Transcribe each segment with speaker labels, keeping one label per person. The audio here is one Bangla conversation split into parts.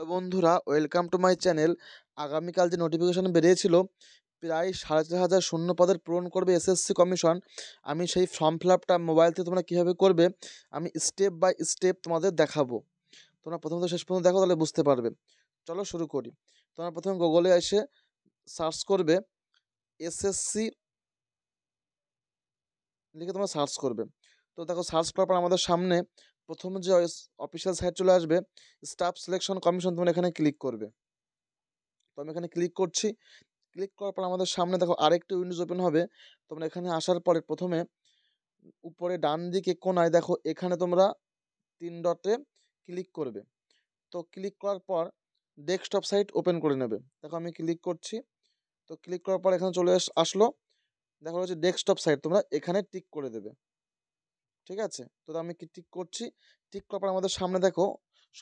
Speaker 1: হ্যালো বন্ধুরা ওয়েলকাম টু মাই চ্যানেল আগামীকাল যে নোটিফিকেশান বেরিয়েছিল প্রায় সাড়ে চার হাজার শূন্য পদের পূরণ করবে এসএসসি কমিশন আমি সেই ফর্ম ফিল আপটা মোবাইল থেকে তোমরা কীভাবে করবে আমি স্টেপ বাই স্টেপ তোমাদের দেখাবো তোমরা প্রথমত শেষ পর্যন্ত দেখো তাহলে বুঝতে পারবে চলো শুরু করি তোমরা প্রথমে গুগলে এসে সার্চ করবে এসএসসি লিখে তোমরা সার্চ করবে তো দেখো সার্চ করার পর আমাদের সামনে প্রথম যে অফিসিয়াল সাইট চলে আসবে স্টাফ সিলেকশন কমিশন তোমরা এখানে ক্লিক করবে তো আমি এখানে ক্লিক করছি ক্লিক করার পর আমাদের সামনে দেখো আরেকটি উইন্ডোজ ওপেন হবে তোমরা এখানে আসার পরে প্রথমে উপরে ডান দিকে কোনায় দেখো এখানে তোমরা তিন ডটে ক্লিক করবে তো ক্লিক করার পর ডেস্কটপ সাইট ওপেন করে নেবে দেখো আমি ক্লিক করছি তো ক্লিক করার পর এখানে চলে আসলো দেখো হচ্ছে ডেস্কটপ সাইট তোমরা এখানে টিক করে দেবে ঠিক আছে তো আমি কি টিক করছি টিক করার পর আমাদের সামনে দেখো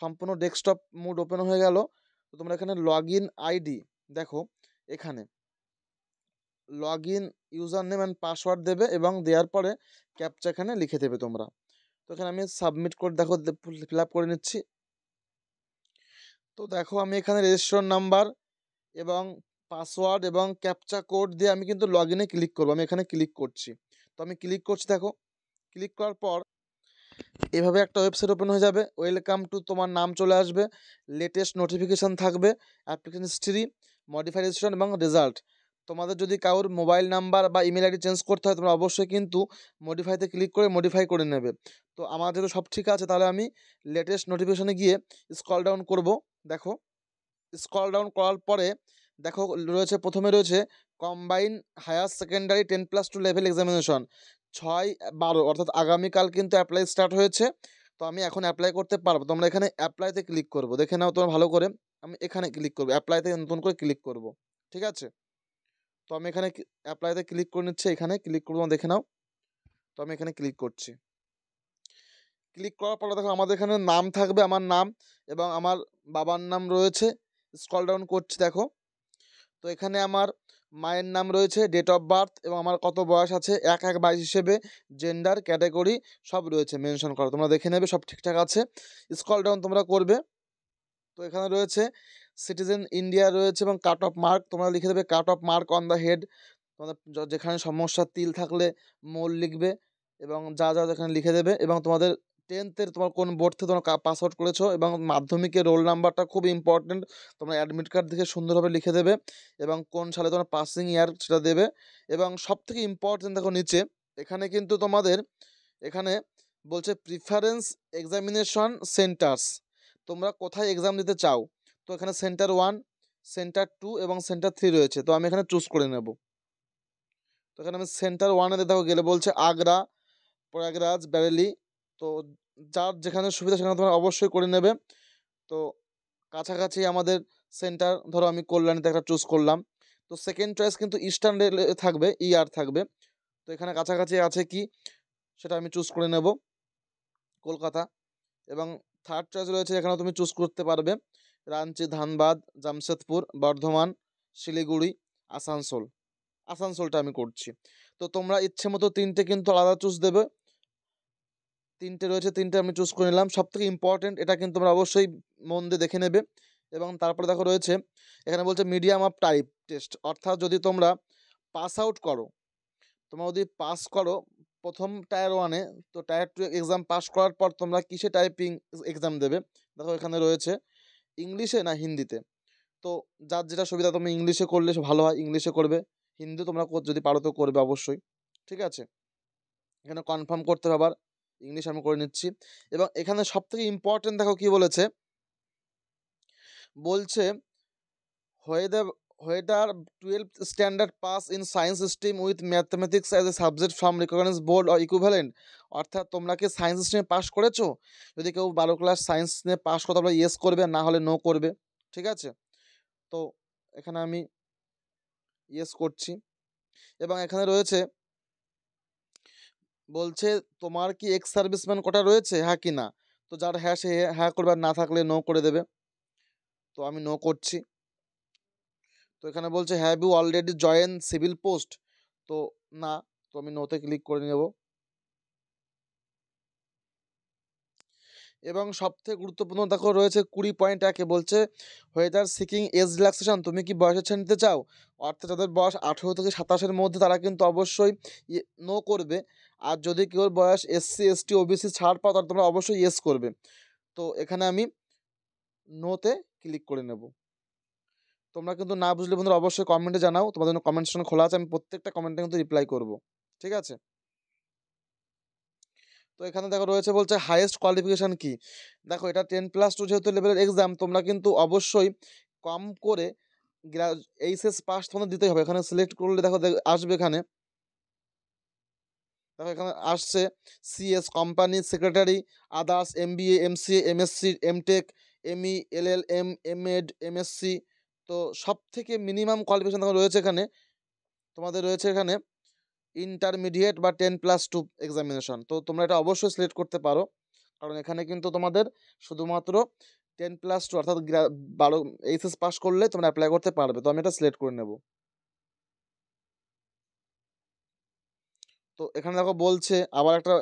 Speaker 1: সম্পূর্ণ ডেস্কটপ মুড ওপেন হয়ে গেল তো তোমরা এখানে লগ ইন আইডি দেখো এখানে log in username and password দেবে এবং দেওয়ার পরে ক্যাপচা এখানে লিখে দেবে তোমরা তো এখানে আমি সাবমিট করে দেখো ফিল আপ করে নিচ্ছি তো দেখো আমি এখানে রেজিস্ট্রেশন নাম্বার এবং পাসওয়ার্ড এবং ক্যাপচা কোড দিয়ে আমি কিন্তু লগ ইনে ক্লিক করবো আমি এখানে ক্লিক করছি তো আমি ক্লিক করছি দেখো ক্লিক করার পর এভাবে একটা ওয়েবসাইট ওপেন হয়ে যাবে ওয়েলকাম টু তোমার নাম চলে আসবে লেটেস্ট নোটিফিকেশান থাকবে অ্যাপ্লিকেশন হিস্ট্রি মডিফিকেশন এবং রেজাল্ট তোমাদের যদি কারোর মোবাইল নাম্বার বা ইমেল আইডি চেঞ্জ করতে হয় তোমরা অবশ্যই কিন্তু মডিফাইতে ক্লিক করে মডিফাই করে নেবে তো আমার যেহেতু সব ঠিক আছে তাহলে আমি লেটেস্ট নোটিফিকেশানে গিয়ে স্কল ডাউন করব দেখো স্কল ডাউন করার পরে দেখো রয়েছে প্রথমে রয়েছে combine higher secondary ten plus two level examination ছয় বারো অর্থাৎ আগামীকাল কিন্তু অ্যাপ্লাই স্টার্ট হয়েছে তো আমি এখন অ্যাপ্লাই করতে পারবো তোমরা এখানে অ্যাপ্লাইতে ক্লিক করবো দেখে নাও তোমরা ভালো করে আমি এখানে ক্লিক করবো অ্যাপ্লাইতে নতুন করে ক্লিক করব ঠিক আছে তো আমি এখানে অ্যাপ্লাইতে ক্লিক করে নিচ্ছি এখানে ক্লিক করবো দেখে নাও তো আমি এখানে ক্লিক করছি ক্লিক করার পরে দেখো আমাদের এখানে নাম থাকবে আমার নাম এবং আমার বাবার নাম রয়েছে স্কল ডাউন করছি দেখো তো এখানে আমার মায়ের নাম রয়েছে ডেট অফ বার্থ এবং আমার কত বয়স আছে এক এক বাইশ হিসেবে জেন্ডার ক্যাটাগরি সব রয়েছে মেনশন করা তোমরা দেখে নেবে সব ঠিকঠাক আছে স্কল ডাউন তোমরা করবে তো এখানে রয়েছে সিটিজেন ইন্ডিয়া রয়েছে এবং কাট অফ মার্ক তোমরা লিখে দেবে cut off mark on the head তোমাদের যেখানে সমস্যা তিল থাকলে মোল লিখবে এবং যা যা যেখানে লিখে দেবে এবং তোমাদের টেন্থের তোমার কোন বোর্ড থেকে তোমার পাস আউট করেছো এবং মাধ্যমিকের রোল নাম্বারটা খুব ইম্পর্টেন্ট তোমরা অ্যাডমিট কার্ড দেখে সুন্দরভাবে লিখে দেবে এবং কোন সালে তোমার পাসিং ইয়ার সেটা দেবে এবং সব থেকে ইম্পর্টেন্ট দেখো নিচে এখানে কিন্তু তোমাদের এখানে বলছে প্রিফারেন্স এক্সামিনেশন সেন্টার্স তোমরা কোথায় এক্সাম দিতে চাও তো এখানে সেন্টার ওয়ান সেন্টার টু এবং সেন্টার থ্রি রয়েছে তো আমি এখানে চুজ করে নেব তো এখানে আমি সেন্টার ওয়ানে দেখো গেলে বলছে আগ্রা প্রয়াগরাজ ব্যারেলি তো যার যেখানে সুবিধা সেখানে তোমরা অবশ্যই করে নেবে তো কাছাকাছি আমাদের সেন্টার ধরো আমি কল্যাণীতে একটা চুজ করলাম তো সেকেন্ড চয়েস কিন্তু ইস্টার্ন রেল থাকবে ইয়ার e থাকবে তো এখানে কাছাকাছি আছে কি সেটা আমি চুজ করে নেব কলকাতা এবং থার্ড চয়েস রয়েছে এখানে তুমি চুজ করতে পারবে রাঞ্চি ধানবাদ জামশেদপুর বর্ধমান শিলিগুড়ি আসানসোল আসানসোলটা আমি করছি তো তোমরা ইচ্ছে মতো তিনটে কিন্তু আলাদা চুজ দেবে তিনটে রয়েছে তিনটে আমি চুজ করে নিলাম সব থেকে ইম্পর্টেন্ট এটা কিন্তু তোমরা অবশ্যই মন দিয়ে দেখে নেবে এবং তারপরে দেখো রয়েছে এখানে বলছে মিডিয়াম অফ টাইপ টেস্ট অর্থাৎ যদি তোমরা পাস আউট করো তোমরা যদি পাস করো প্রথম টায়ার ওয়ানে তো টায়ার টু এক্সাম পাস করার পর তোমরা কিসে টাইপিং এক্সাম দেবে দেখো এখানে রয়েছে ইংলিশে না হিন্দিতে তো যার যেটা সুবিধা তুমি ইংলিশে করলে ভালো হয় ইংলিশে করবে হিন্দি তোমরা যদি পারো তো করবে অবশ্যই ঠিক আছে এখানে কনফার্ম করতে হবে আবার ইংলিশ আমি করে নিচ্ছি এবং এখানে সব থেকে ইম্পর্টেন্ট দেখো কি বলেছে বলছে whether twelve standard pass in science stream with mathematics as a subject from recognise board or equivalent অর্থাৎ তোমরা কি সায়েন্স স্ট্রিমে পাস করেছো যদি কেউ বারো ক্লাস সায়েন্স নিয়ে পাস করো তাহলে ইয়েস করবে না হলে নো করবে ঠিক আছে তো এখানে আমি ইয়েস করছি এবং এখানে রয়েছে বলছে তোমার কি এক্স সার্ভিসম্যান কটা রয়েছে হ্যাঁ কি না তো যার হ্যাঁ সে হ্যাঁ করবে আর না থাকলে নো করে দেবে তো আমি নো করছি তো এখানে বলছে have you already join civil post তো না তো আমি নোতে ক্লিক করে নেব এবং সবথেকে গুরুত্বপূর্ণ দেখো রয়েছে কুড়ি পয়েন্ট একে বলছে ওয়েদার সিকিং এজ রিল্যাক্সেশন তুমি কি বয়সের ছেড়ে নিতে চাও অর্থাৎ যাদের বয়স আঠেরো থেকে সাতাশের মধ্যে তারা কিন্তু অবশ্যই নো করবে আর যদি কেউ বয়স এসসি এসটি ওবিসি ছাড় পাও তাহলে তোমরা অবশ্যই ইয়েস করবে তো এখানে আমি নোতে ক্লিক করে নেব তোমরা কিন্তু না বুঝলে বন্ধুরা অবশ্যই কমেন্টে জানাও তোমাদের জন্য কমেন্ট সেকশন খোলা আছে আমি প্রত্যেকটা কমেন্টে কিন্তু রিপ্লাই করব ঠিক আছে তো এখানে দেখো রয়েছে বলছে হাইয়েস্ট কোয়ালিফিকেশান কি দেখো এটা টেন প্লাস টু যেহেতু লেভেলের এক্সাম তোমরা কিন্তু অবশ্যই কম করে এইচএস পাস তোমাদের দিতে হবে এখানে সিলেক্ট করলে দেখো আসবে এখানে দেখো এখানে আসছে CS company secretary others M B M C M S C M tech ME L L M M ed M S C তো সব থেকে মিনিমাম কোয়ালিফিকেশান তোমার রয়েছে এখানে তোমাদের রয়েছে এখানে ইন্টারমিডিয়েট বা টেন প্লাস টু এক্সামিনেশন তো তোমরা এটা অবশ্যই সিলেক্ট করতে পারো কারণ এখানে কিন্তু তোমাদের শুধুমাত্র টেন প্লাস টু অর্থাৎ বারো এইচএস পাস করলে তোমরা অ্যাপ্লাই করতে পারবে তো আমি এটা সিলেক্ট করে নেব তো এখানে দেখো বলছে আবার একটা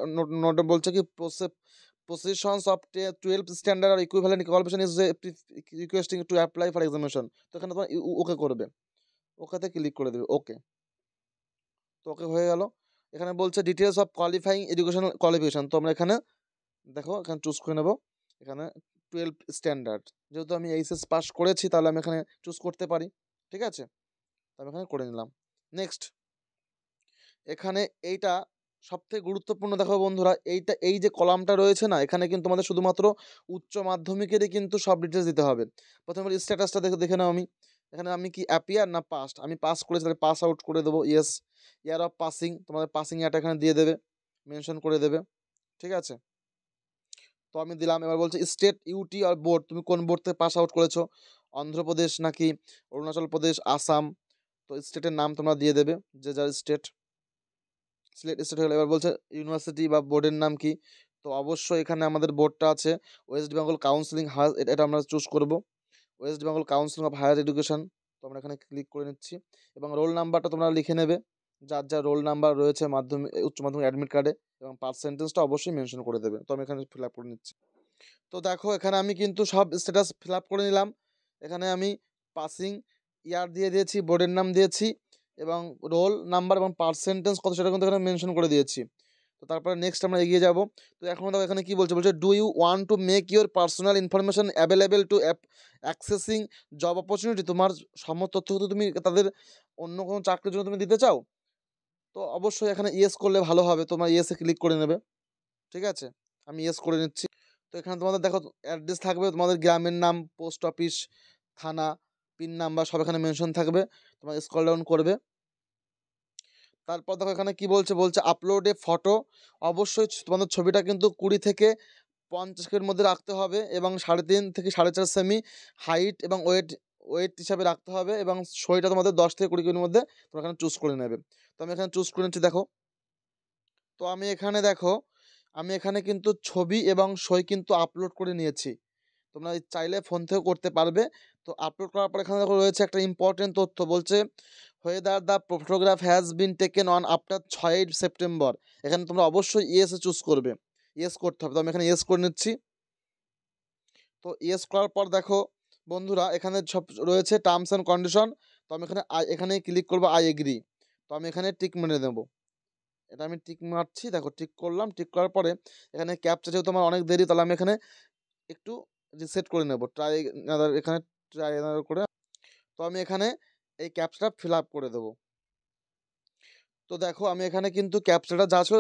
Speaker 1: নোট বলছে কি পজিশনস অফ টুয়েলভ স্ট্যান্ডার্ড আর equivalent qualification is requesting to apply for examination তো এখানে তোমার ওকে করবে ওকেতে ক্লিক করে দেবে ওকে তো ওকে হয়ে গেল এখানে বলছে details of qualifying educational qualification তো আমরা এখানে দেখো এখানে চুজ করে নেব এখানে টুয়েলভ স্ট্যান্ডার্ড যেহেতু আমি এইচএস পাস করেছি তাহলে আমি এখানে চুজ করতে পারি ঠিক আছে তো আমি এখানে করে নিলাম নেক্সট এখানে এইটা সবথেকে গুরুত্বপূর্ণ দেখো বন্ধুরা এইটা এই যে কলামটা রয়েছে না এখানে কিন্তু আমাদের শুধুমাত্র উচ্চ মাধ্যমিকেরই কিন্তু সব ডিটেলস দিতে হবে প্রথমে স্ট্যাটাসটা দেখে দেখে নাও আমি এখানে আমি কি অ্যাপিয়ার না পাস্ট আমি পাস করেছি তাহলে পাস আউট করে দেবো ইয়েস ইয়ার অফ পাসিং তোমাদের পাসিং ইয়ারটা এখানে দিয়ে দেবে মেনশন করে দেবে ঠিক আছে তো আমি দিলাম এবার বলছে স্টেট ইউটি আর বোর্ড তুমি কোন বোর্ড থেকে পাস আউট করেছো অন্ধ্রপ্রদেশ নাকি অরুণাচল প্রদেশ আসাম তো স্টেটের নাম তোমরা দিয়ে দেবে যে যার স্টেট সিলেট স্টেট হয়ে গেল এবার বলছে ইউনিভার্সিটি বা বোর্ডের নাম কি তো অবশ্যই এখানে আমাদের বোর্ডটা আছে ওয়েস্ট বেঙ্গল কাউন্সিলিং হায়ার এটা আমরা চুজ করব West Bengal counselling of higher education তো আমরা এখানে ক্লিক করে নিচ্ছি এবং রোল নাম্বারটা তোমরা লিখে নেবে যার যার রোল নাম্বার রয়েছে মাধ্যমিক উচ্চ মাধ্যমিক অ্যাডমিট কার্ডে এবং পার্সেন্টেজটা অবশ্যই মেনশন করে দেবে তো আমি এখানে ফিল আপ করে নিচ্ছি তো দেখো এখানে আমি কিন্তু সব স্ট্যাটাস ফিল আপ করে নিলাম এখানে আমি পাসিং ইয়ার দিয়ে দিয়েছি বোর্ডের নাম দিয়েছি এবং রোল নাম্বার এবং পার্সেন্টেজ কত সেটা কিন্তু এখানে মেনশন করে দিয়েছি তো তারপরে নেক্সট আমরা এগিয়ে যাব তো এখন দেখো এখানে কী বলছে বলছে do you want to make your personal information available to app accessing job opportunity তোমার সমস্ত তথ্য তুমি তাদের অন্য কোনো চাকরির জন্য তুমি দিতে চাও তো অবশ্যই এখানে ইয়েস করলে ভালো হবে তোমার ইয়েসে ক্লিক করে নেবে ঠিক আছে আমি ইয়েস করে নিচ্ছি তো এখানে তোমাদের দেখো অ্যাড্রেস থাকবে তোমাদের গ্রামের নাম পোস্ট অফিস থানা পিন নাম্বার সব এখানে মেনশন থাকবে তোমার স্কল ডাউন করবে তারপর দেখো এখানে কি বলছে বলছে আপলোডে ফটো অবশ্যই তোমাদের ছবিটা কিন্তু কুড়ি থেকে পঞ্চাশ কের মধ্যে রাখতে হবে এবং সাড়ে তিন থেকে সাড়ে চার সেমি হাইট এবং ওয়েট ওয়েট হিসাবে রাখতে হবে এবং সইটা তোমাদের দশ থেকে কুড়ি কিলোর মধ্যে তোমরা এখানে চুজ করে নেবে তো আমি এখানে চুজ করে নিচ্ছি দেখো তো আমি এখানে দেখো আমি এখানে কিন্তু ছবি এবং সই কিন্তু আপলোড করে নিয়েছি তোমরা চাইলে ফোন থেকে করতে পারবে তো আপলোড করার পর এখানে রয়েছে একটা ইম্পর্টেন্ট তথ্য বলছে whether the photograph has been taken on after ছয়ই সেপ্টেম্বর এখানে তোমরা অবশ্যই ইয়েসে চুজ করবে ইয়েস করতে হবে তো আমি এখানে ইয়েস করে নিচ্ছি তো ইয়েস করার পর দেখো বন্ধুরা এখানে সব রয়েছে টার্মস অ্যান্ড কন্ডিশন তো আমি এখানে আই এখানে ক্লিক করবো আই এগ্রি তো আমি এখানে টিক মেরে দেবো এটা আমি টিক মারছি দেখো টিক করলাম টিক করার পরে এখানে ক্যাপচা যেহেতু আমার অনেক দেরি তাহলে আমি এখানে একটু রিসেট করে নেব ট্রাই আদার এখানে ট্রাই আদার করে তো আমি এখানে এই ক্যাপসটা ফিল আপ করে দেবো তো দেখো আমি এখানে কিন্তু ক্যাপসটা যা ছিল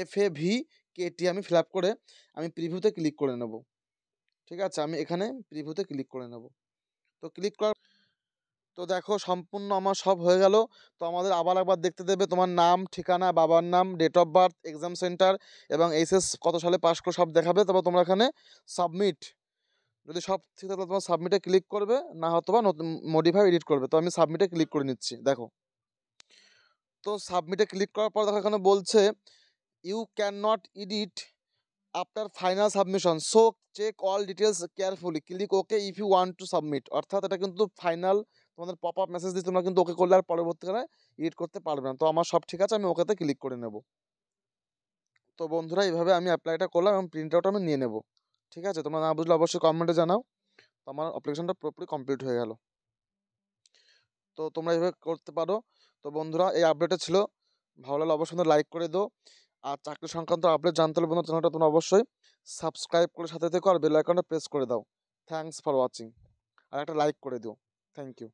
Speaker 1: এফ এ ভি কেটি আমি ফিল আপ করে আমি প্রিভিউতে ক্লিক করে নেব ঠিক আছে আমি এখানে প্রিভিউতে ক্লিক করে নেব তো ক্লিক করার তো দেখো সম্পূর্ণ আমার সব হয়ে গেল তো আমাদের আবার একবার দেখতে দেবে তোমার নাম ঠিকানা বাবার নাম date of birth exam centre এবং এইচএস কত সালে পাস করে সব দেখাবে তারপর তোমরা এখানে সাবমিট যদি সব ঠিক থাকে তোমার সাবমিটে ক্লিক করবে না হয়তো বা নতুন মডিফাই এডিট করবে তো আমি সাবমিটে ক্লিক করে নিচ্ছি দেখো তো সাবমিটে ক্লিক করার পর দেখো এখানে বলছে you can not edit after final submission so check all details carefully click okay if you want to submit অর্থাৎ এটা কিন্তু ফাইনাল তোমাদের পপ আপ মেসেজ দিয়ে তোমরা কিন্তু ওকে করলে আর পরবর্তীকালে এডিট করতে পারবে না তো আমার সব ঠিক আছে আমি ওকেতে ক্লিক করে নেব তো বন্ধুরা এইভাবে আমি অ্যাপ্লাইটা করলাম এবং প্রিন্ট আউট আমি নিয়ে নেবো ঠিক আছে তোমরা না বুঝলে অবশ্যই কমেন্টে জানাও আমার অ্যাপ্লিকেশনটা পুরোপুরি কমপ্লিট হয়ে গেল তো তোমরা এভাবে করতে পারো তো বন্ধুরা এই আপডেটে ছিল ভালো লাগলে অবশ্যই লাইক করে দাও আর চাকরি সংক্রান্ত আপডেট জানতে হলে বন্ধু চ্যানেলটা তোমরা অবশ্যই সাবস্ক্রাইব করে সাথে থেকো আর বেল আইকনটা প্রেস করে দাও থ্যাংকস ফর ওয়াচিং আর একটা লাইক করে দিও থ্যাংক ইউ